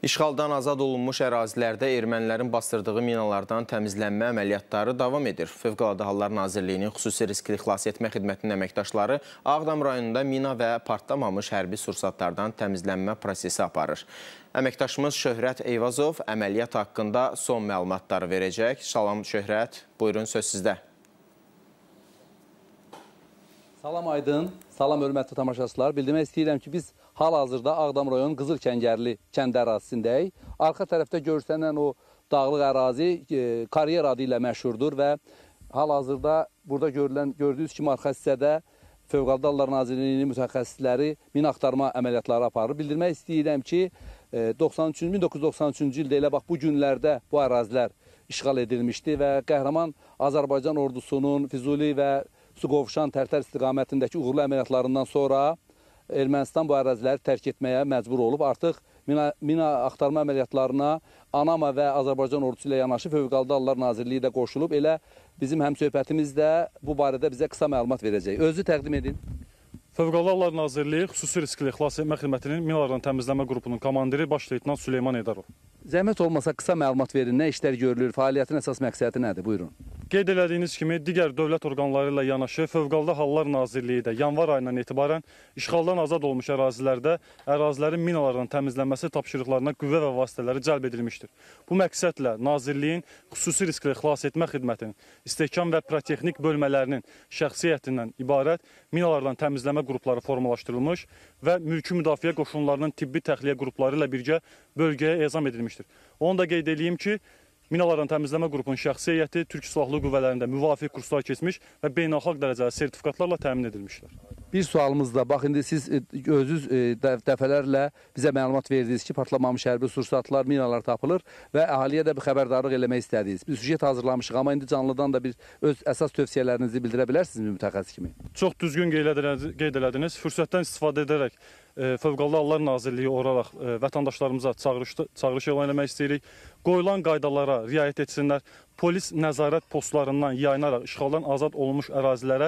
İşğaldan azad olunmuş ərazilərdə ermənilərin bastırdığı minalardan təmizlənmə əməliyyatları davam edir. Fövqəladə Hallar Nazirliyinin xüsusi riskli xilas etmə xidmətinin əməkdaşları Ağdam rayonunda mina və partlamamış hərbi sursatlardan təmizlənmə prosesi aparır. Əməkdaşımız Şöhrət Eyvazov əməliyyat haqqında son məlumatları verəcək. Salam Şöhrət, buyurun söz sizdə. Salam Aydın, salam hörmətli tamaşaçılar. Bildirmək istəyirəm ki, biz hal-hazırda Ağdam rayonunun Qızıl Kəngərli kənd ərazisindəyik. Arxa tərəfdə görsənən o dağlıq ərazi e, karyer adı ilə məşhurdur və hal-hazırda burada görülən gördüyünüz kimi arxa hissədə Fövqəladə Hallar Nazirliyinin mütəxəssisləri min axtarma əməliyyatları aparır. Bildirmək istəyirəm ki, e, 93 1993-cü ildə elə bax bu günlərdə bu ərazilər işğal edilmişdi və qəhrəman Azərbaycan ordusunun Füzuli və Suqovuşan-Tərtər istiqamətindəki uğurlu əməliyyatlarından sonra Ermənistan bu əraziləri tərk etməyə məcbur olub. Artıq mina, mina axtarma əməliyyatlarına ANAMA və Azərbaycan ordusu ilə yanaşı Fövqəladə Hallar Nazirliyi də qoşulub. Elə bizim həmsöhbətimiz də bu barədə bizə qısa məlumat verəcək. Özü təqdim edin. Fövqəladə Hallar Nazirliyi xüsusi riskli xilas etmə xidmətinin minalardan təmizləmə qrupunun komandiri baş leytenant Süleyman Edarov. Zəhmət olmasa qısa məlumat verin. Nə işlər görülür? Fəaliyyətin əsas məqsədi nədir? Buyurun. Qeyd elədiyiniz kimi digər dövlət orqanları ilə yanaşı Fövqəladə Hallar Nazirliyi də yanvar ayından etibarən işğaldan azad olmuş ərazilərdə ərazilərin minalardan təmizlənməsi tapşırıqlarına qüvvə və vasitələri cəlb edilmişdir. Bu məqsədlə Nazirliyin xüsusi riskli xilas etmə xidmətinin, istehkam və protexnik bölmələrinin şəxsiyyətindən ibarət minalardan təmizləmə qrupları formalaşdırılmış və mülki müdafiə qoşunlarının tibbi təxliyə qrupları ilə birgə bölgəyə ezam edilmişdir. Onu da qeyd edeyim ki, Minalardan təmizləmə qrupunun şəxsi heyəti Türk Silahlı Qüvvələrində müvafiq kurslar keçmiş və beynəlxalq dərəcəli sertifikatlarla təmin edilmişlər. Bir sualımız da, bax indi siz e, özünüz e, dəfələrlə bizə məlumat verdiniz ki, partlamamış hərbi sursatlar, minalar tapılır və əhaliyə də bir xəbərdarlıq eləmək istədiniz. Biz süjet hazırlamışıq, amma indi canlıdan da bir öz əsas tövsiyələrinizi bildirə bilərsinizmi mütəxəssis kimi? Çox düzgün qeyd elədiniz. Fürsətdən istifadə edərək e, Fövqəladə Hallar Nazirliyi olaraq vətəndaşlarımıza çağırış, çağırış elan eləmək istəyirik. Qoyulan qaydalara riayət etsinlər polis nəzarət postlarından yayınaraq işğaldan azad olunmuş ərazilərə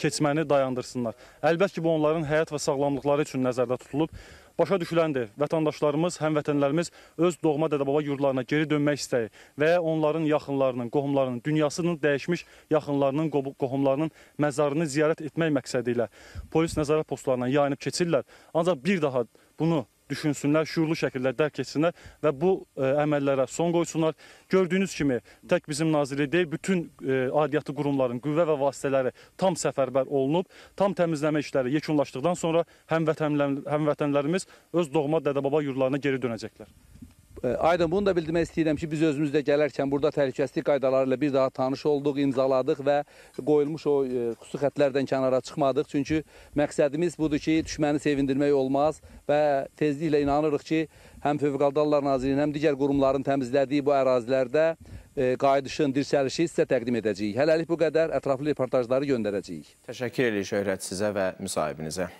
keçməni dayandırsınlar. Əlbəttə ki, bu onların həyat və sağlamlıqları üçün nəzərdə tutulub. Başa düşüləndir. Vətəndaşlarımız, həmvətənlərimiz öz doğma dədə-baba yurdlarına geri dönmək istəyi və ya onların yaxınlarının, qohumlarının, dünyasının dəyişmiş yaxınlarının, qohumlarının məzarını ziyarət etmək məqsədi ilə polis nəzarət postlarına yayınıb keçirlər. Ancaq bir daha bunu düşünsünlər, şüurlu şəkildə dərk etsinlər və bu ə, e, əməllərə son qoysunlar. Gördüyünüz kimi tək bizim nazirlik deyil, bütün ə, e, adiyyatı qurumların qüvvə və vasitələri tam səfərbər olunub. Tam təmizləmə işləri yekunlaşdıqdan sonra həmvətənlərimiz öz doğma dədə-baba yurlarına geri dönəcəklər. Aydın bunu da bildirmək istəyirəm ki, biz özümüz də gələrkən burada təhlükəsizlik qaydaları ilə bir daha tanış olduq, imzaladıq və qoyulmuş o e, xüsusi xətlərdən kənara çıxmadıq. Çünki məqsədimiz budur ki, düşməni sevindirmək olmaz və tezliklə inanırıq ki, həm Fövqəladə Hallar Nazirliyinin, həm digər qurumların təmizlədiyi bu ərazilərdə e, qayıdışın dirsəlişi sizə təqdim edəcəyik. Hələlik bu qədər ətraflı reportajları göndərəcəyik. Təşəkkür edirik Şöhrət sizə və müsahibinizə.